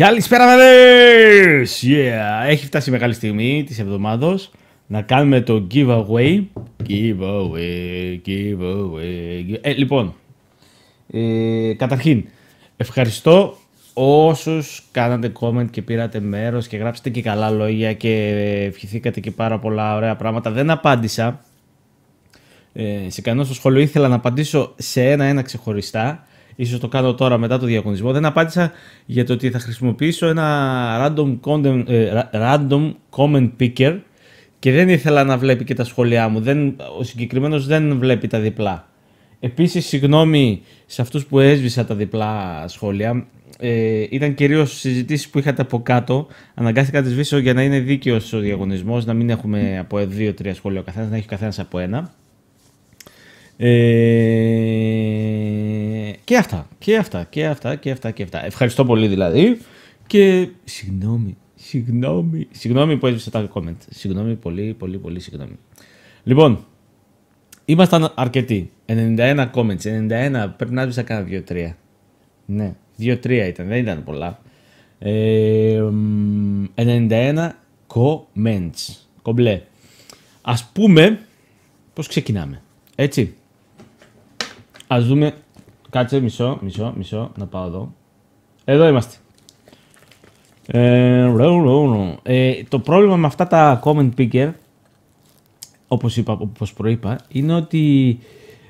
Καλησπέρα μαδές, Yeah! Έχει φτάσει η μεγάλη στιγμή της εβδομάδος να κάνουμε το giveaway. Giveaway, giveaway. Ε, λοιπόν, ε, καταρχήν, ευχαριστώ όσους κάνατε comment και πήρατε μέρος και γράψετε και καλά λόγια και ευχηθήκατε και πάρα πολλά ωραία πράγματα. Δεν απάντησα ε, σε κανένα στο σχόλιο. Ήθελα να απαντήσω σε ένα-ένα ξεχωριστά ίσως το κάνω τώρα μετά το διαγωνισμό. Δεν απάντησα για το ότι θα χρησιμοποιήσω ένα random, ε, random comment picker και δεν ήθελα να βλέπει και τα σχόλιά μου. Δεν, ο συγκεκριμένος δεν βλέπει τα διπλά. Επίσης, συγγνώμη σε αυτούς που έσβησα τα διπλά σχόλια. Ε, ήταν κυρίως συζητήσεις που είχατε από κάτω. Αναγκάστηκα να τις βήσω για να είναι δίκαιος ο διαγωνισμός, να μην έχουμε από 2-3 σχόλια ο καθένας, να έχει ο από ένα. Ε, και αυτά, και αυτά, και αυτά, και αυτά, και αυτά. Ευχαριστώ πολύ δηλαδή. Και συγγνώμη, συγγνώμη, συγγνώμη που έσβησα τα comment. Συγγνώμη πολύ, πολύ, πολύ συγγνώμη. Λοιπόν, ήμασταν αρκετοί. 91 comments, 91, πρέπει να έσβησα κάνα 2-3. Ναι, 2-3 ήταν, δεν ήταν πολλά. Ε, 91 comments, κομπλέ. Ας πούμε, πώς ξεκινάμε, έτσι. Ας δούμε Κάτσε, μισό, μισό, μισό, να πάω εδώ. Εδώ είμαστε. Ε, ε, το πρόβλημα με αυτά τα comment picker, όπως, είπα, όπως προείπα, είναι ότι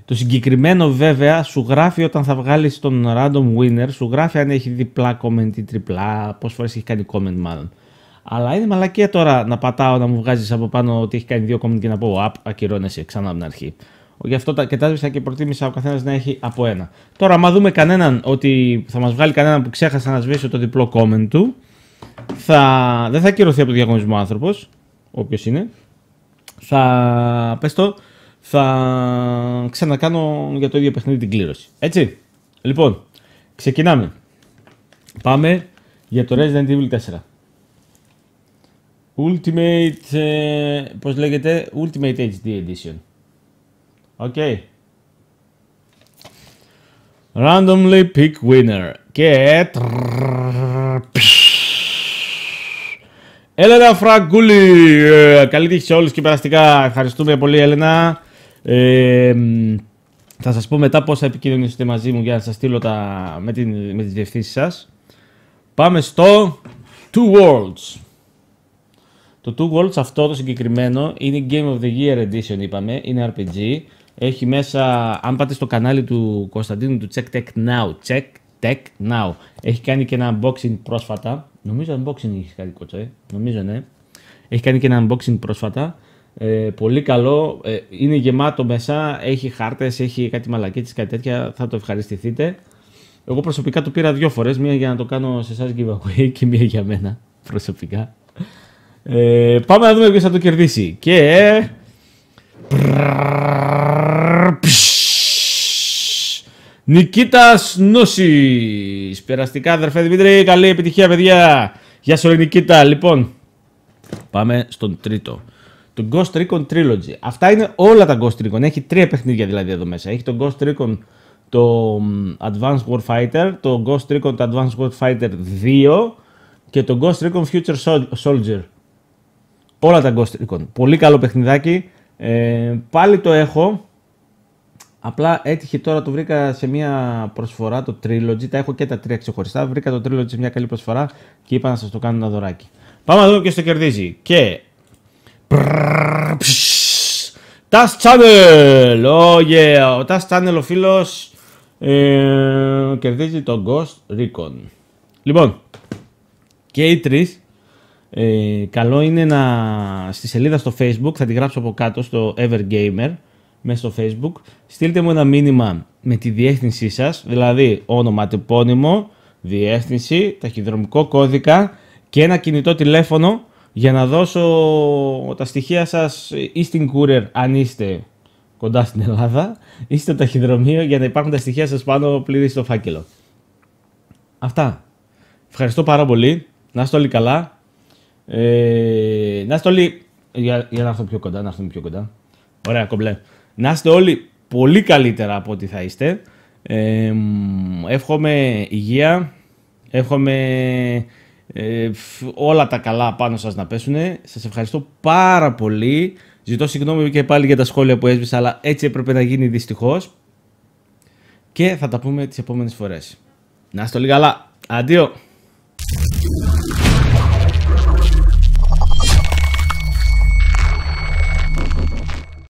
το συγκεκριμένο βέβαια σου γράφει όταν θα βγάλεις τον random winner, σου γράφει αν έχει διπλά comment ή τριπλά, πόσες φορές έχει κάνει comment μάλλον. Αλλά είναι μαλακία τώρα να πατάω να μου βγάζεις από πάνω ότι έχει κάνει δύο comment και να πω «Απ, ακυρώνεσαι ξανά από την αρχή». Γι' αυτό τα, κετάσβησα και προτίμησα ο καθένας να έχει από ένα. Τώρα, άμα δούμε κανέναν ότι θα μας βγάλει κανέναν που ξέχασα να σβήσει το διπλό comment του, θα, δεν θα κυρωθεί από το διαγωνισμό άνθρωπο, όποιο είναι. Θα, πες το, θα ξανακάνω για το ίδιο παιχνίδι την κλήρωση. Έτσι. Λοιπόν, ξεκινάμε. Πάμε για το Resident Evil 4. Ultimate, ε, πώς λέγεται, Ultimate HD Edition. Okay. Randomly pick winner. Και... Έλενα Φραγκούλη. Καλή τύχη σε όλους και περαστικά. Ευχαριστούμε πολύ Έλενα. θα σας πω μετά πώς θα επικοινωνήσετε μαζί μου για να σας στείλω τα, με, την, με τις διευθύνσεις σας. Πάμε στο Two Worlds. Το Two Worlds αυτό το συγκεκριμένο είναι Game of the Year Edition είπαμε, είναι RPG. Έχει μέσα, αν πάτε στο κανάλι του Κωνσταντίνου του Check Now, Check Now. Έχει κάνει και ένα unboxing πρόσφατα. Νομίζω unboxing έχεις κάνει κότσα, ε. νομίζω ναι. Έχει κάνει και ένα unboxing πρόσφατα. Ε, πολύ καλό. Ε, είναι γεμάτο μέσα. Έχει χάρτες, έχει κάτι μαλακίτσι, κάτι τέτοια. Θα το ευχαριστηθείτε. Εγώ προσωπικά το πήρα δύο φορές. Μία για να το κάνω σε εσάς giveaway και μία για μένα προσωπικά. Ε, πάμε να δούμε ποιος θα το κερδίσει. Και. Ε, Νικήτας Νόσης. Περαστικά, αδερφέ Δημήτρη. Καλή επιτυχία, παιδιά. Γεια σου, Νικήτα. Λοιπόν, πάμε στον τρίτο. Το Ghost Recon Trilogy. Αυτά είναι όλα τα Ghost Recon. Έχει τρία παιχνίδια δηλαδή εδώ μέσα. Έχει το Ghost Recon το Advanced Warfighter, το Ghost Recon το Advanced Warfighter 2 και το Ghost Recon Future Soldier. Όλα τα Ghost Recon. Πολύ καλό παιχνιδάκι. Ε, πάλι το έχω. Απλά έτυχε τώρα, το βρήκα σε μια προσφορά, το Trilogy, τα έχω και τα τρία ξεχωριστά, βρήκα το Trilogy σε μια καλή προσφορά και είπα να σας το κάνω ένα δωράκι. Πάμε να δούμε ποιος το κερδίζει. Και... Τας Channel! Oh yeah! Ο Τασ Channel ο φίλο κερδίζει τον Ghost Recon. Λοιπόν, και οι τρει. καλό είναι να στη σελίδα στο facebook, θα τη γράψω από κάτω στο Evergamer, μέσα στο facebook. Στείλτε μου ένα μήνυμα με τη διεύθυνσή σας, δηλαδή όνομα, τεπώνυμο, διεύθυνση, ταχυδρομικό κώδικα και ένα κινητό τηλέφωνο για να δώσω τα στοιχεία σας ή στην courier αν είστε κοντά στην Ελλάδα ή στο ταχυδρομείο για να υπάρχουν τα στοιχεία σας πάνω πλήρη στο φάκελο. Αυτά. Ευχαριστώ πάρα πολύ. Να είστε όλοι καλά. Ε, να είστε όλοι... Για, για να έρθω πιο κοντά, να έρθουμε πιο κοντά. Ωραία, κομπλέ. Να είστε όλοι πολύ καλύτερα από ό,τι θα είστε. Ε, εύχομαι υγεία, εύχομαι ε, όλα τα καλά πάνω σας να πέσουν. Σας ευχαριστώ πάρα πολύ. Ζητώ συγγνώμη και πάλι για τα σχόλια που έσβησα, αλλά έτσι έπρεπε να γίνει δυστυχώς. Και θα τα πούμε τις επόμενες φορές. Να είστε όλοι καλά. Αντίο.